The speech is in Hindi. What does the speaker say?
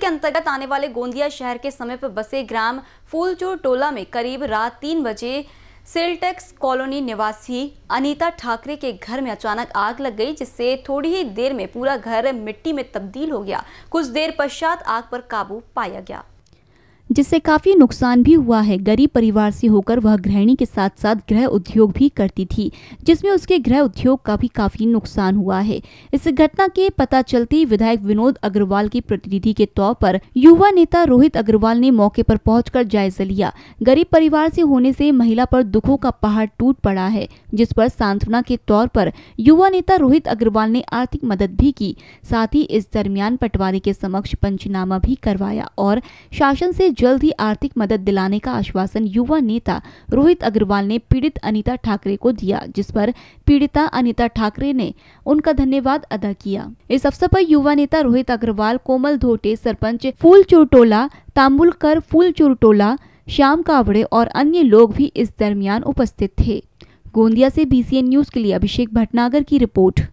के अंतर्गत आने वाले गोंदिया शहर के समीप बसे ग्राम फूलचूर टोला में करीब रात तीन बजे सेल्टेक्स कॉलोनी निवासी अनीता ठाकरे के घर में अचानक आग लग गई जिससे थोड़ी ही देर में पूरा घर मिट्टी में तब्दील हो गया कुछ देर पश्चात आग पर काबू पाया गया जिससे काफ़ी नुकसान भी हुआ है गरीब परिवार से होकर वह गृहिणी के साथ साथ गृह उद्योग भी करती थी जिसमें उसके गृह उद्योग का भी काफ़ी नुकसान हुआ है इस घटना के पता चलते विधायक विनोद अग्रवाल के प्रतिनिधि के तौर पर युवा नेता रोहित अग्रवाल ने मौके पर पहुंचकर जायजा लिया गरीब परिवार से होने से महिला पर दुखों का पहाड़ टूट पड़ा है जिस पर सांत्वना के तौर पर युवा नेता रोहित अग्रवाल ने आर्थिक मदद भी की साथ ही इस दरमियान पटवारी के समक्ष पंचनामा भी करवाया और शासन से जल्द ही आर्थिक मदद दिलाने का आश्वासन युवा नेता रोहित अग्रवाल ने पीड़ित अनिता ठाकरे को दिया जिस पर पीड़िता अनिता ठाकरे ने उनका धन्यवाद अदा किया इस अवसर पर युवा नेता रोहित अग्रवाल कोमल धोटे सरपंच फूल चोरटोला तांबुलकर फूल चोरटोला श्याम कावड़े और अन्य लोग भी इस दरमियान उपस्थित थे गोंदिया से बीसीएन न्यूज के लिए अभिषेक भटनागर की रिपोर्ट